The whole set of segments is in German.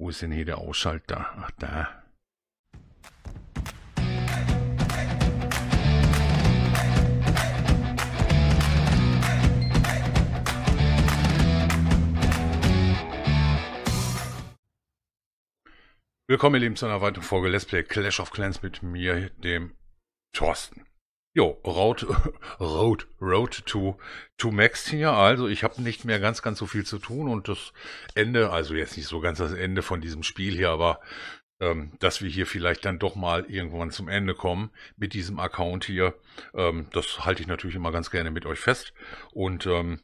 Wo ist denn hier der Ausschalter? Ach, da. Willkommen, ihr Lieben, zu einer weiteren Folge Let's Play Clash of Clans mit mir, dem Thorsten. Jo, Road, Road, Road to, to Max hier. Also ich habe nicht mehr ganz, ganz so viel zu tun und das Ende, also jetzt nicht so ganz das Ende von diesem Spiel hier, aber ähm, dass wir hier vielleicht dann doch mal irgendwann zum Ende kommen mit diesem Account hier. Ähm, das halte ich natürlich immer ganz gerne mit euch fest. Und ähm,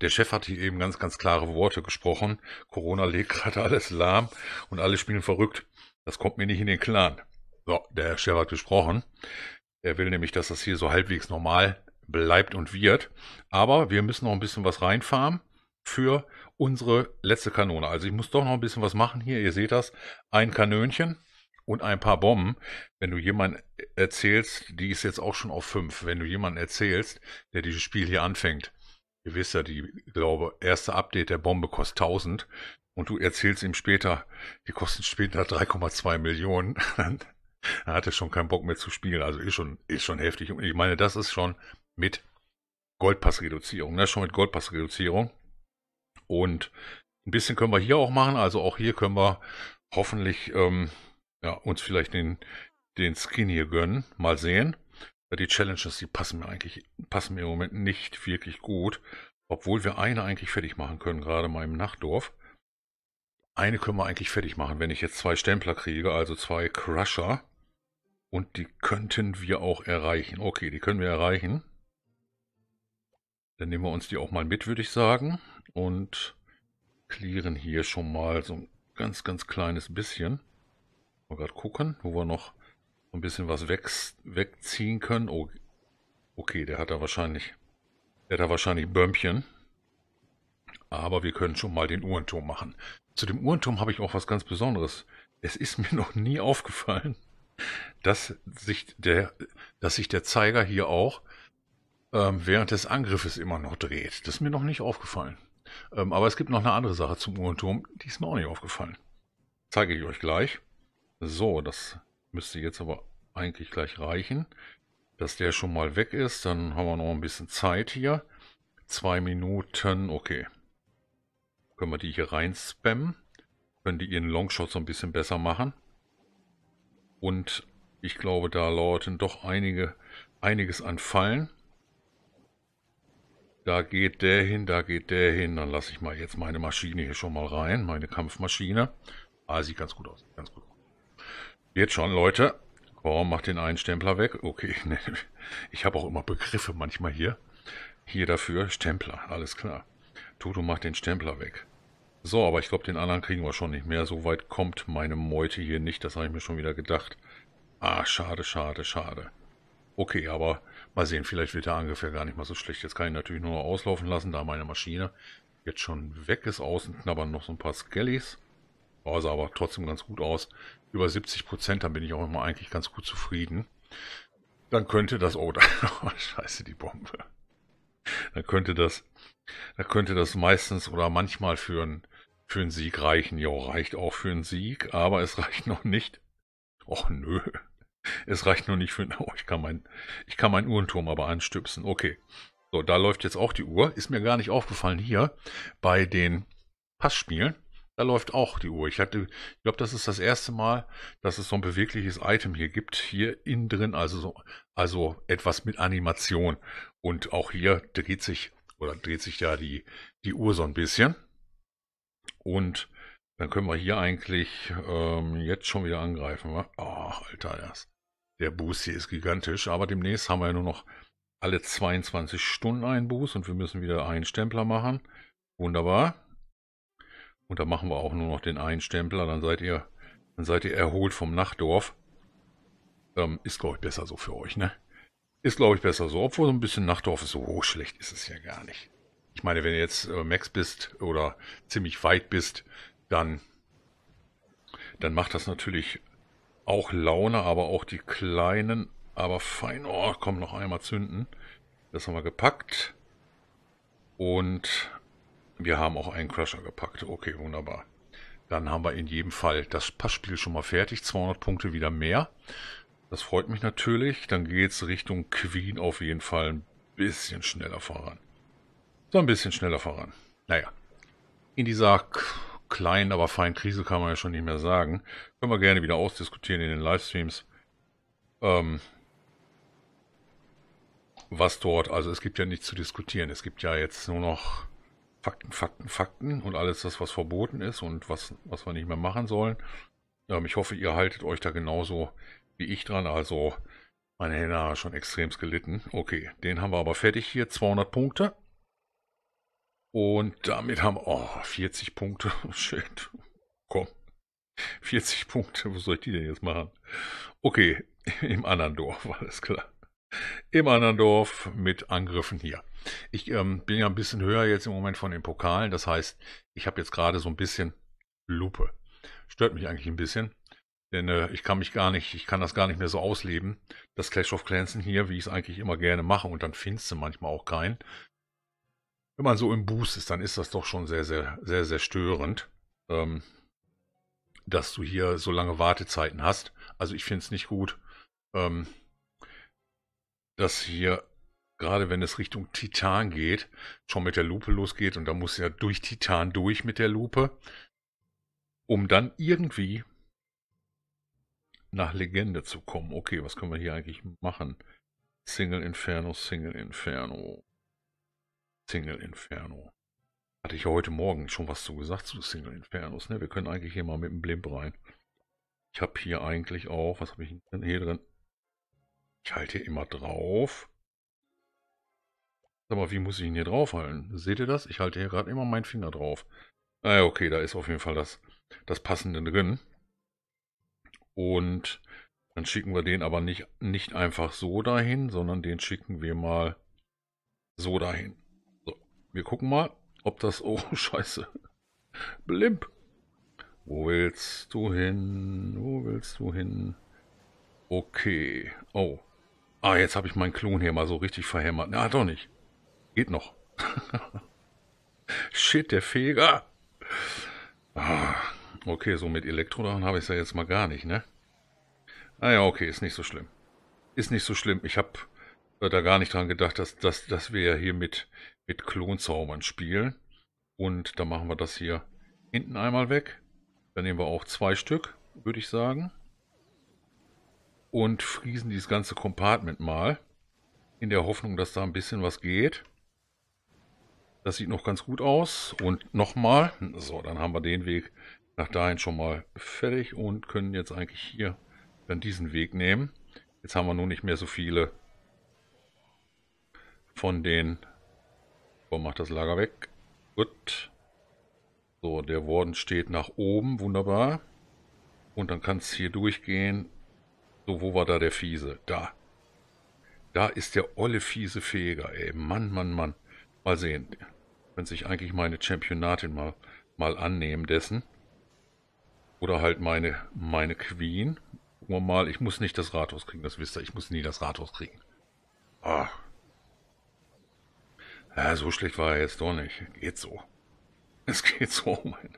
der Chef hat hier eben ganz, ganz klare Worte gesprochen. Corona legt gerade alles lahm und alle spielen verrückt. Das kommt mir nicht in den Clan. So, der Chef hat gesprochen. Er will nämlich, dass das hier so halbwegs normal bleibt und wird. Aber wir müssen noch ein bisschen was reinfahren für unsere letzte Kanone. Also ich muss doch noch ein bisschen was machen hier. Ihr seht das. Ein Kanönchen und ein paar Bomben. Wenn du jemanden erzählst, die ist jetzt auch schon auf fünf. Wenn du jemanden erzählst, der dieses Spiel hier anfängt. Ihr wisst ja, die, glaube, erste Update der Bombe kostet 1000 und du erzählst ihm später, die kosten später 3,2 Millionen, Er hatte schon keinen Bock mehr zu spielen. Also ist schon, ist schon heftig. Und ich meine, das ist schon mit Goldpassreduzierung. Ne? Schon mit Goldpassreduzierung. Und ein bisschen können wir hier auch machen. Also auch hier können wir hoffentlich ähm, ja, uns vielleicht den, den Skin hier gönnen. Mal sehen. Die Challenges, die passen mir eigentlich, passen mir im Moment nicht wirklich gut. Obwohl wir eine eigentlich fertig machen können, gerade mal im Nachtdorf. Eine können wir eigentlich fertig machen, wenn ich jetzt zwei Stempler kriege, also zwei Crusher. Und die könnten wir auch erreichen. Okay, die können wir erreichen. Dann nehmen wir uns die auch mal mit, würde ich sagen. Und clearen hier schon mal so ein ganz, ganz kleines bisschen. Mal gerade gucken, wo wir noch ein bisschen was weg, wegziehen können. Oh, okay, der hat da wahrscheinlich, der hat da wahrscheinlich Bömmchen. Aber wir können schon mal den Uhrenturm machen. Zu dem Uhrenturm habe ich auch was ganz Besonderes. Es ist mir noch nie aufgefallen dass sich der, dass sich der Zeiger hier auch ähm, während des Angriffes immer noch dreht. Das ist mir noch nicht aufgefallen. Ähm, aber es gibt noch eine andere Sache zum Uhrenturm, die ist mir auch nicht aufgefallen. Zeige ich euch gleich. So, das müsste jetzt aber eigentlich gleich reichen, dass der schon mal weg ist. Dann haben wir noch ein bisschen Zeit hier. Zwei Minuten, okay. Können wir die hier rein spammen. Können die ihren Longshot so ein bisschen besser machen. Und ich glaube, da lauten doch einige, einiges an Fallen. Da geht der hin, da geht der hin. Dann lasse ich mal jetzt meine Maschine hier schon mal rein, meine Kampfmaschine. Ah, sieht ganz gut aus, ganz gut. Jetzt schon, Leute. Komm, mach den einen Stempler weg. Okay, ne, ich habe auch immer Begriffe manchmal hier. Hier dafür, Stempler, alles klar. Toto macht den Stempler weg. So, aber ich glaube, den anderen kriegen wir schon nicht mehr. So weit kommt meine Meute hier nicht. Das habe ich mir schon wieder gedacht. Ah, schade, schade, schade. Okay, aber mal sehen, vielleicht wird der Angriff ja gar nicht mal so schlecht. Jetzt kann ich natürlich nur noch auslaufen lassen, da meine Maschine jetzt schon weg ist. Außen knabbern noch so ein paar Skellies. Oh, sah aber trotzdem ganz gut aus. Über 70 Prozent, dann bin ich auch immer eigentlich ganz gut zufrieden. Dann könnte das... Oh, da, oh scheiße, die Bombe. Dann könnte das... Dann könnte das meistens oder manchmal für einen für einen Sieg reichen, ja, reicht auch für einen Sieg, aber es reicht noch nicht. Och nö. Es reicht noch nicht für. Oh, ich kann meinen ich kann meinen Uhrenturm aber anstüpsen. Okay. So, da läuft jetzt auch die Uhr. Ist mir gar nicht aufgefallen hier bei den Passspielen. Da läuft auch die Uhr. Ich hatte, ich glaube, das ist das erste Mal, dass es so ein bewegliches Item hier gibt. Hier innen drin, also so, also etwas mit Animation. Und auch hier dreht sich oder dreht sich ja die, die Uhr so ein bisschen. Und dann können wir hier eigentlich ähm, jetzt schon wieder angreifen. Ach, Alter, das, der Boost hier ist gigantisch. Aber demnächst haben wir ja nur noch alle 22 Stunden einen Boost und wir müssen wieder einen Stempler machen. Wunderbar. Und da machen wir auch nur noch den einen Stempler. Dann seid ihr, dann seid ihr erholt vom Nachtdorf. Ähm, ist, glaube ich, besser so für euch, ne? Ist, glaube ich, besser so. Obwohl so ein bisschen Nachtdorf ist, so hochschlecht ist es ja gar nicht. Ich meine, wenn du jetzt äh, Max bist oder ziemlich weit bist, dann, dann macht das natürlich auch Laune, aber auch die kleinen, aber fein. Oh, komm, noch einmal zünden. Das haben wir gepackt. Und wir haben auch einen Crusher gepackt. Okay, wunderbar. Dann haben wir in jedem Fall das Passspiel schon mal fertig. 200 Punkte wieder mehr. Das freut mich natürlich. Dann geht es Richtung Queen auf jeden Fall ein bisschen schneller voran so ein bisschen schneller voran. Naja, in dieser kleinen, aber feinen Krise kann man ja schon nicht mehr sagen. Können wir gerne wieder ausdiskutieren in den Livestreams. Ähm, was dort, also es gibt ja nichts zu diskutieren. Es gibt ja jetzt nur noch Fakten, Fakten, Fakten und alles das, was verboten ist und was, was wir nicht mehr machen sollen. Ähm, ich hoffe, ihr haltet euch da genauso wie ich dran. Also meine Hände haben schon extrem gelitten. Okay, den haben wir aber fertig hier. 200 Punkte. Und damit haben wir oh, 40 Punkte. Shit. Komm. 40 Punkte, Wo soll ich die denn jetzt machen? Okay, im anderen Dorf, alles klar. Im anderen Dorf mit Angriffen hier. Ich ähm, bin ja ein bisschen höher jetzt im Moment von den Pokalen. Das heißt, ich habe jetzt gerade so ein bisschen Lupe. Stört mich eigentlich ein bisschen. Denn äh, ich kann mich gar nicht, ich kann das gar nicht mehr so ausleben. Das Clash of Clans hier, wie ich es eigentlich immer gerne mache. Und dann findest du manchmal auch keinen wenn man so im Boost ist, dann ist das doch schon sehr, sehr, sehr, sehr störend, ähm, dass du hier so lange Wartezeiten hast. Also ich finde es nicht gut, ähm, dass hier, gerade wenn es Richtung Titan geht, schon mit der Lupe losgeht und da muss ja durch Titan durch mit der Lupe, um dann irgendwie nach Legende zu kommen. Okay, was können wir hier eigentlich machen? Single Inferno, Single Inferno. Single Inferno. Hatte ich heute Morgen schon was zu gesagt zu Single Infernos. Ne? Wir können eigentlich hier mal mit dem Blimp rein. Ich habe hier eigentlich auch, was habe ich denn hier drin? Ich halte hier immer drauf. Aber wie muss ich ihn hier drauf halten? Seht ihr das? Ich halte hier gerade immer meinen Finger drauf. Ah, okay, da ist auf jeden Fall das, das Passende drin. Und dann schicken wir den aber nicht, nicht einfach so dahin, sondern den schicken wir mal so dahin. Wir gucken mal, ob das... Oh, scheiße. Blimp. Wo willst du hin? Wo willst du hin? Okay. Oh. Ah, jetzt habe ich meinen Klon hier mal so richtig verhämmert. Na, doch nicht. Geht noch. Shit, der Feger. Ah, okay, so mit Elektro, Elektrodrachen habe ich es ja jetzt mal gar nicht, ne? Ah ja, okay, ist nicht so schlimm. Ist nicht so schlimm. Ich habe äh, da gar nicht dran gedacht, dass, dass, dass wir hier mit mit Klonzaubern spielen. Und dann machen wir das hier hinten einmal weg. Dann nehmen wir auch zwei Stück, würde ich sagen. Und friesen dieses ganze Compartment mal. In der Hoffnung, dass da ein bisschen was geht. Das sieht noch ganz gut aus. Und nochmal. So, dann haben wir den Weg nach dahin schon mal fertig und können jetzt eigentlich hier dann diesen Weg nehmen. Jetzt haben wir nur nicht mehr so viele von den Komm, mach das Lager weg. Gut. So, der Worden steht nach oben. Wunderbar. Und dann kann es hier durchgehen. So, wo war da der Fiese? Da. Da ist der olle fiese Feger, ey. Mann, Mann, Mann. Mal sehen. Wenn sich eigentlich meine Championatin mal, mal annehmen dessen. Oder halt meine, meine Queen. Gucken mal. Ich muss nicht das Rathaus kriegen, das wisst ihr. Ich muss nie das Rathaus kriegen. Ah. Ja, so schlecht war er jetzt doch nicht. Geht so. Es geht so, meine,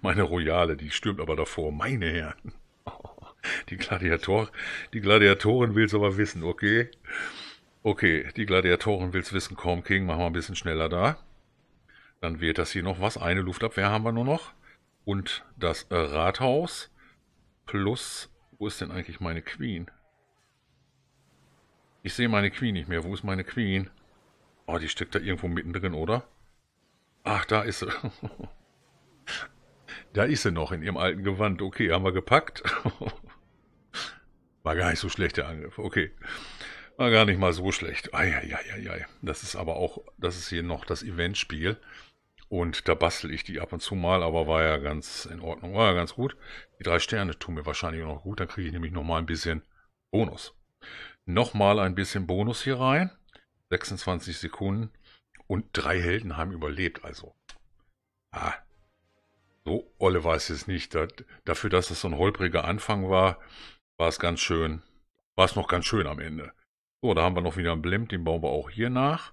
meine Royale, die stürmt aber davor. Meine Herren. die, Gladiator, die Gladiatorin will's aber wissen, okay? Okay, die Gladiatorin will's wissen. Komm, King, machen wir ein bisschen schneller da. Dann wird das hier noch was. Eine Luftabwehr haben wir nur noch. Und das Rathaus. Plus, wo ist denn eigentlich meine Queen? Ich sehe meine Queen nicht mehr. Wo ist meine Queen? Oh, die steckt da irgendwo mittendrin, oder? Ach, da ist sie. da ist sie noch in ihrem alten Gewand. Okay, haben wir gepackt. War gar nicht so schlecht, der Angriff. Okay. War gar nicht mal so schlecht. Eieieiei. Das ist aber auch, das ist hier noch das Eventspiel. Und da bastel ich die ab und zu mal, aber war ja ganz in Ordnung. War ja ganz gut. Die drei Sterne tun mir wahrscheinlich noch gut. Dann kriege ich nämlich nochmal ein bisschen Bonus. Nochmal ein bisschen Bonus hier rein. 26 Sekunden und drei Helden haben überlebt. Also, ah, so olle war es jetzt nicht. Das, dafür, dass das so ein holpriger Anfang war, war es ganz schön, war es noch ganz schön am Ende. So, da haben wir noch wieder einen Blimp, den bauen wir auch hier nach.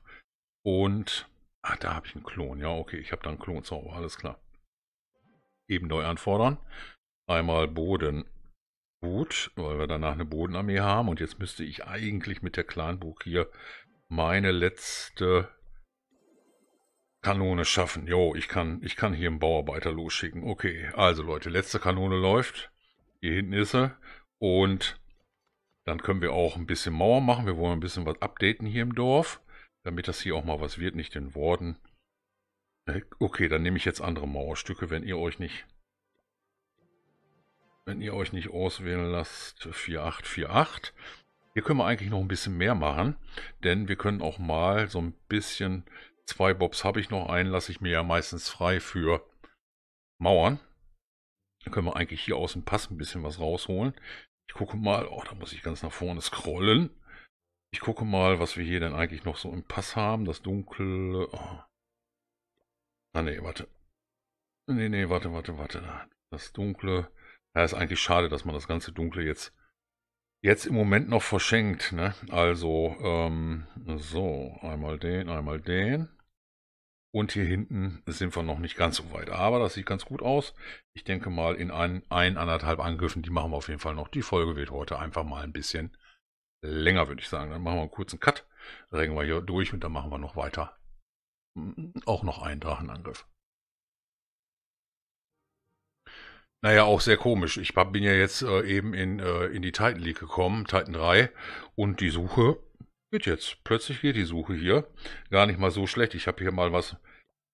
Und, ah, da habe ich einen Klon. Ja, okay, ich habe da einen Klonzauber, alles klar. Eben neu anfordern. Einmal Boden. Gut, weil wir danach eine Bodenarmee haben. Und jetzt müsste ich eigentlich mit der Clanburg hier meine letzte Kanone schaffen. Jo, ich kann, ich kann hier einen Bauarbeiter losschicken. Okay, also Leute, letzte Kanone läuft. Hier hinten ist er. Und dann können wir auch ein bisschen Mauer machen. Wir wollen ein bisschen was updaten hier im Dorf, damit das hier auch mal was wird, nicht in Worten. Äh, okay, dann nehme ich jetzt andere Mauerstücke, wenn ihr euch nicht... Wenn ihr euch nicht auswählen lasst, 4848. Hier können wir eigentlich noch ein bisschen mehr machen, denn wir können auch mal so ein bisschen, zwei Bobs habe ich noch, einen lasse ich mir ja meistens frei für Mauern. Dann können wir eigentlich hier aus dem Pass ein bisschen was rausholen. Ich gucke mal, oh, da muss ich ganz nach vorne scrollen. Ich gucke mal, was wir hier denn eigentlich noch so im Pass haben. Das dunkle... Oh. Ah, nee, warte. Nee, nee, warte, warte, warte. Das dunkle... Ja, ist eigentlich schade, dass man das ganze dunkle jetzt jetzt im Moment noch verschenkt. Ne? Also, ähm, so, einmal den, einmal den. Und hier hinten sind wir noch nicht ganz so weit. Aber das sieht ganz gut aus. Ich denke mal, in ein, ein anderthalb Angriffen, die machen wir auf jeden Fall noch. Die Folge wird heute einfach mal ein bisschen länger, würde ich sagen. Dann machen wir einen kurzen Cut, regen wir hier durch und dann machen wir noch weiter. Auch noch einen Drachenangriff. Naja, auch sehr komisch. Ich bin ja jetzt äh, eben in, äh, in die Titan League gekommen, Titan 3, und die Suche geht jetzt. Plötzlich geht die Suche hier. Gar nicht mal so schlecht. Ich habe hier mal was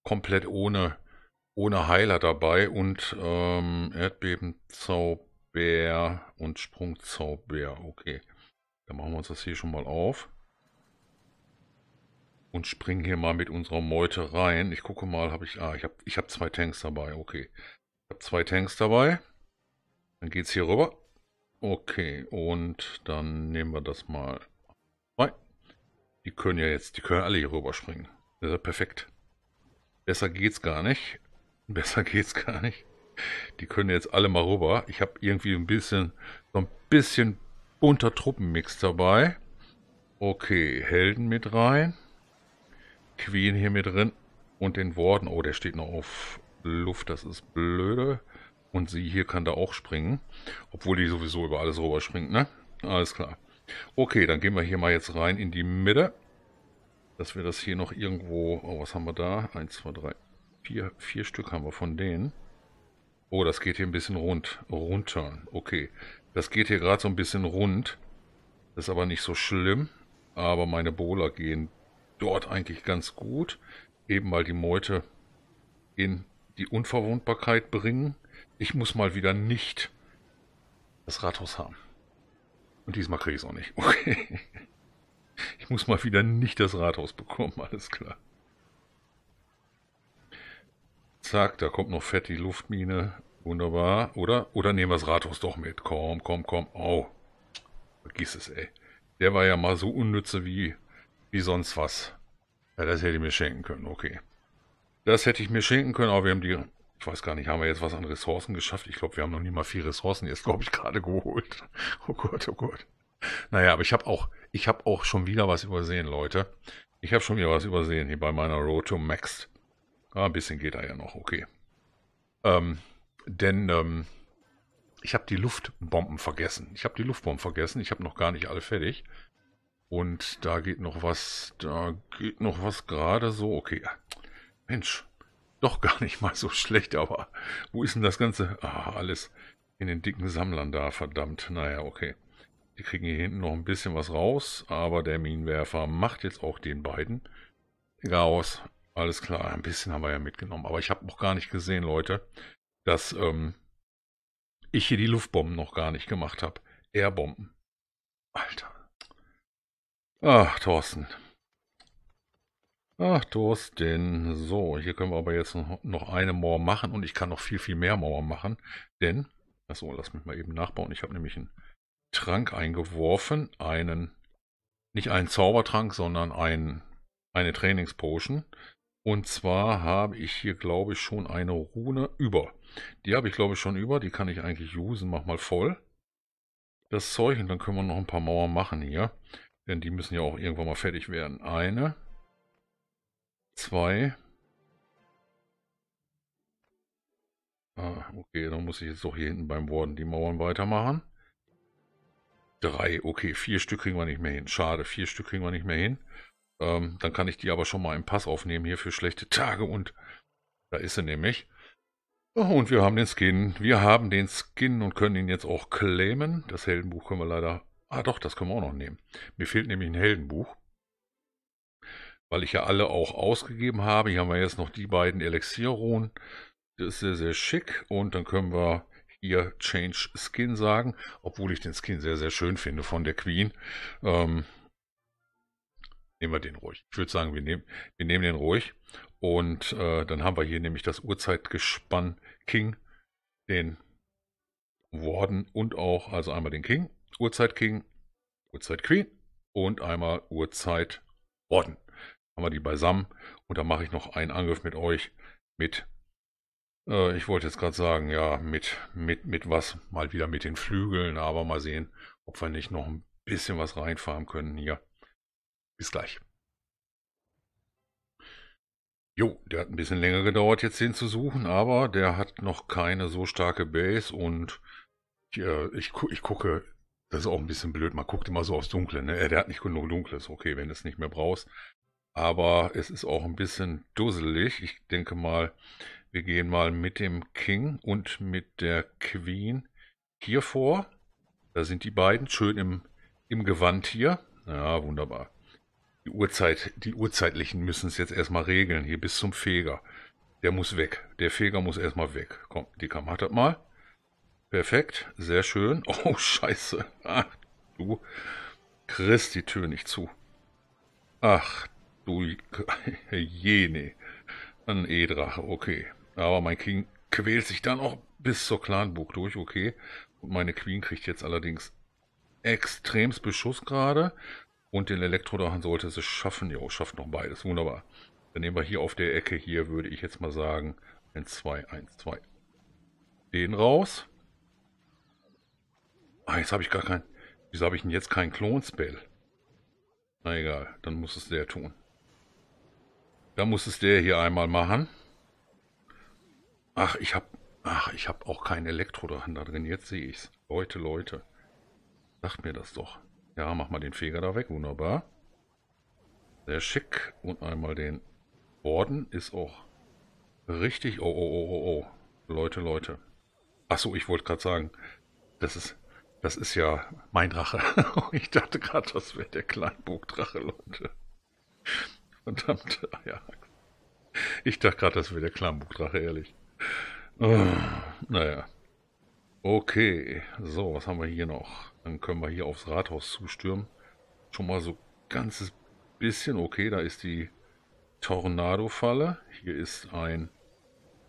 komplett ohne, ohne Heiler dabei und ähm, Erdbebenzauber und Sprungzauber. Okay, dann machen wir uns das hier schon mal auf. Und springen hier mal mit unserer Meute rein. Ich gucke mal, habe ich... Ah, ich habe ich hab zwei Tanks dabei, okay zwei Tanks dabei. Dann geht es hier rüber. Okay, und dann nehmen wir das mal. Die können ja jetzt, die können alle hier rüber springen. Das ist ja perfekt. Besser geht's gar nicht. Besser geht's gar nicht. Die können jetzt alle mal rüber. Ich habe irgendwie ein bisschen, so ein bisschen bunter Truppenmix dabei. Okay, Helden mit rein. Queen hier mit drin. Und den Warden. Oh, der steht noch auf Luft, das ist blöde. Und sie hier kann da auch springen. Obwohl die sowieso über alles rüber springt, ne? Alles klar. Okay, dann gehen wir hier mal jetzt rein in die Mitte. Dass wir das hier noch irgendwo... Oh, was haben wir da? 1, 2, 3, 4. Vier Stück haben wir von denen. Oh, das geht hier ein bisschen rund. Runter. Okay. Das geht hier gerade so ein bisschen rund. Das ist aber nicht so schlimm. Aber meine Bowler gehen dort eigentlich ganz gut. Eben mal die Meute in die Unverwundbarkeit bringen. Ich muss mal wieder nicht das Rathaus haben. Und diesmal kriege ich es auch nicht. Okay. Ich muss mal wieder nicht das Rathaus bekommen, alles klar. Zack, da kommt noch fett die Luftmine. Wunderbar, oder? Oder nehmen wir das Rathaus doch mit. Komm, komm, komm. Au. Oh. Vergiss es, ey. Der war ja mal so unnütze wie, wie sonst was. Ja, das hätte ich mir schenken können, okay. Das hätte ich mir schenken können, aber wir haben die, ich weiß gar nicht, haben wir jetzt was an Ressourcen geschafft? Ich glaube, wir haben noch nie mal vier Ressourcen jetzt, glaube ich, gerade geholt. Oh Gott, oh Gott. Naja, aber ich habe auch, ich habe auch schon wieder was übersehen, Leute. Ich habe schon wieder was übersehen hier bei meiner Road to Max. Ah, ein bisschen geht da ja noch, okay. Ähm, denn ähm, ich habe die Luftbomben vergessen. Ich habe die Luftbomben vergessen. Ich habe noch gar nicht alle fertig. Und da geht noch was, da geht noch was gerade so. Okay, Mensch, doch gar nicht mal so schlecht, aber wo ist denn das Ganze? Ah, alles in den dicken Sammlern da, verdammt. Naja, okay. Die kriegen hier hinten noch ein bisschen was raus, aber der Minenwerfer macht jetzt auch den beiden. Raus, alles klar, ein bisschen haben wir ja mitgenommen. Aber ich habe noch gar nicht gesehen, Leute, dass ähm, ich hier die Luftbomben noch gar nicht gemacht habe. Airbomben. Alter. Ach, Thorsten. Ach, Thorsten. So, hier können wir aber jetzt noch eine Mauer machen und ich kann noch viel, viel mehr Mauer machen. Denn, achso, lass mich mal eben nachbauen. Ich habe nämlich einen Trank eingeworfen. Einen, nicht einen Zaubertrank, sondern einen, eine Trainingspotion. Und zwar habe ich hier, glaube ich, schon eine Rune über. Die habe ich, glaube ich, schon über. Die kann ich eigentlich usen. Mach mal voll. Das Zeug. Und dann können wir noch ein paar Mauern machen hier. Denn die müssen ja auch irgendwann mal fertig werden. Eine. 2. Ah, okay, dann muss ich jetzt doch hier hinten beim Warden die Mauern weitermachen. 3. okay, 4 Stück kriegen wir nicht mehr hin. Schade, 4 Stück kriegen wir nicht mehr hin. Ähm, dann kann ich die aber schon mal im Pass aufnehmen hier für schlechte Tage und da ist sie nämlich. Und wir haben den Skin. Wir haben den Skin und können ihn jetzt auch claimen. Das Heldenbuch können wir leider... Ah doch, das können wir auch noch nehmen. Mir fehlt nämlich ein Heldenbuch weil ich ja alle auch ausgegeben habe. Hier haben wir jetzt noch die beiden Elixierruhen. Das ist sehr, sehr schick. Und dann können wir hier Change Skin sagen, obwohl ich den Skin sehr, sehr schön finde von der Queen. Ähm, nehmen wir den ruhig. Ich würde sagen, wir nehmen, wir nehmen den ruhig. Und äh, dann haben wir hier nämlich das Uhrzeitgespann King, den Warden und auch, also einmal den King, Uhrzeit King, Uhrzeit Queen und einmal Uhrzeit Warden haben wir die beisammen. Und da mache ich noch einen Angriff mit euch mit, äh, ich wollte jetzt gerade sagen, ja, mit, mit, mit was? Mal wieder mit den Flügeln, aber mal sehen, ob wir nicht noch ein bisschen was reinfahren können hier. Bis gleich. Jo, der hat ein bisschen länger gedauert, jetzt den zu suchen, aber der hat noch keine so starke Base und ich, ich, gu ich gucke, das ist auch ein bisschen blöd, man guckt immer so aufs Dunkle, ne? Äh, der hat nicht genug Dunkles, okay, wenn du es nicht mehr brauchst, aber es ist auch ein bisschen dusselig. Ich denke mal, wir gehen mal mit dem King und mit der Queen hier vor. Da sind die beiden schön im, im Gewand hier. Ja, wunderbar. Die, Uhrzeit, die Uhrzeitlichen müssen es jetzt erstmal regeln, hier bis zum Feger. Der muss weg. Der Feger muss erstmal weg. Komm, die Kam hat das mal. Perfekt, sehr schön. Oh, scheiße. Ach, du kriegst die Tür nicht zu. Ach, Du jene. Ein E-Drache, okay. Aber mein King quält sich dann auch bis zur Clanburg durch, okay. Und meine Queen kriegt jetzt allerdings extremst Beschuss gerade. Und den Elektrodrachen sollte sie schaffen. Jo, schafft noch beides. Wunderbar. Dann nehmen wir hier auf der Ecke, hier würde ich jetzt mal sagen, 1, 2, 1, 2. Den raus. Ah, jetzt habe ich gar keinen... Wieso habe ich denn jetzt keinen Klonspell? Na egal, dann muss es der tun. Da muss es der hier einmal machen. Ach, ich habe ach, ich habe auch keinen Elektrodrachen da drin. Jetzt sehe ich's. Leute, Leute. Sagt mir das doch. Ja, mach mal den Feger da weg. Wunderbar. Sehr schick. Und einmal den Orden ist auch richtig. Oh, oh, oh, oh, oh. Leute, Leute. Achso, ich wollte gerade sagen, das ist, das ist ja mein Drache. ich dachte gerade, das wäre der Kleinburgdrache, Leute. Verdammt, ja. Ich dachte gerade, das wäre der Klammbukdrache, ehrlich. Oh, naja. Okay, so, was haben wir hier noch? Dann können wir hier aufs Rathaus zustürmen. Schon mal so ganzes bisschen. Okay, da ist die Tornado-Falle. Hier ist ein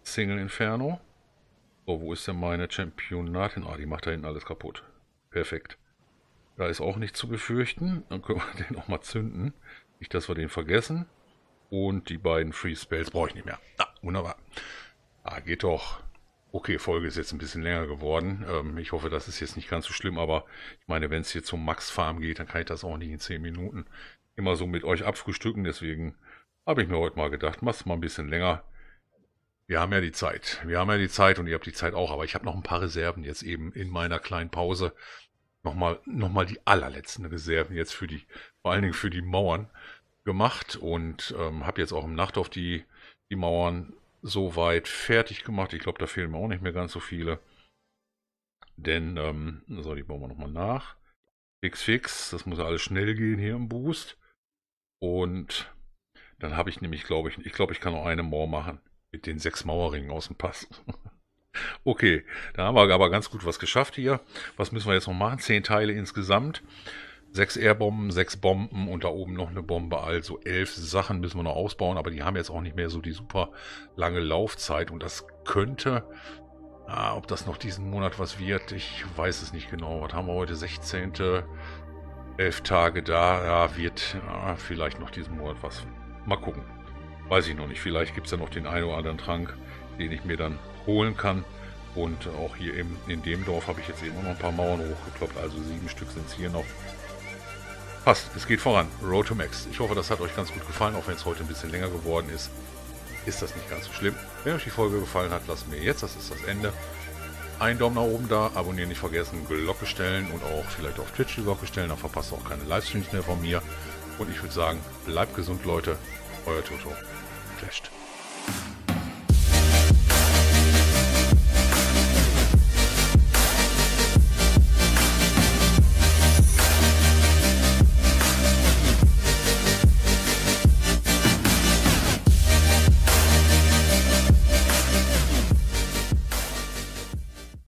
Single Inferno. So, oh, wo ist denn meine Championatin? Ah, die macht da hinten alles kaputt. Perfekt. Da ist auch nichts zu befürchten. Dann können wir den auch mal zünden. Nicht, dass wir den vergessen. Und die beiden Free Spells brauche ich nicht mehr. Ah, wunderbar. Ah, geht doch. Okay, Folge ist jetzt ein bisschen länger geworden. Ähm, ich hoffe, das ist jetzt nicht ganz so schlimm, aber ich meine, wenn es hier zum Max Farm geht, dann kann ich das auch nicht in 10 Minuten immer so mit euch abfrühstücken. Deswegen habe ich mir heute mal gedacht, mach's mal ein bisschen länger. Wir haben ja die Zeit. Wir haben ja die Zeit und ihr habt die Zeit auch, aber ich habe noch ein paar Reserven jetzt eben in meiner kleinen Pause. Nochmal, nochmal die allerletzten Reserven jetzt für die, vor allen Dingen für die Mauern gemacht und ähm, habe jetzt auch im Nachtdorf die, die Mauern soweit fertig gemacht. Ich glaube, da fehlen mir auch nicht mehr ganz so viele. Denn, ähm, so, die bauen wir nochmal nach. Fix, fix. Das muss ja alles schnell gehen hier im Boost. Und dann habe ich nämlich, glaube ich, ich glaube, ich kann noch eine Mauer machen. Mit den sechs Mauerringen aus dem Pass. okay, da haben wir aber ganz gut was geschafft hier. Was müssen wir jetzt noch machen? Zehn Teile insgesamt. Sechs Airbomben, sechs Bomben und da oben noch eine Bombe. Also elf Sachen müssen wir noch ausbauen, aber die haben jetzt auch nicht mehr so die super lange Laufzeit. Und das könnte, ah, ob das noch diesen Monat was wird, ich weiß es nicht genau. Was haben wir heute? 16. Elf Tage da, ja, wird ah, vielleicht noch diesen Monat was. Mal gucken. Weiß ich noch nicht. Vielleicht gibt es ja noch den einen oder anderen Trank, den ich mir dann holen kann. Und auch hier eben in dem Dorf habe ich jetzt eben noch ein paar Mauern hochgekloppt. Also sieben Stück sind es hier noch. Passt, es geht voran. Road to Max. Ich hoffe, das hat euch ganz gut gefallen, auch wenn es heute ein bisschen länger geworden ist. Ist das nicht ganz so schlimm. Wenn euch die Folge gefallen hat, lasst mir jetzt, das ist das Ende, einen Daumen nach oben da, abonnieren nicht vergessen, Glocke stellen und auch vielleicht auf Twitch die Glocke stellen, dann verpasst ihr auch keine Livestreams mehr von mir. Und ich würde sagen, bleibt gesund, Leute. Euer Toto. Clashed.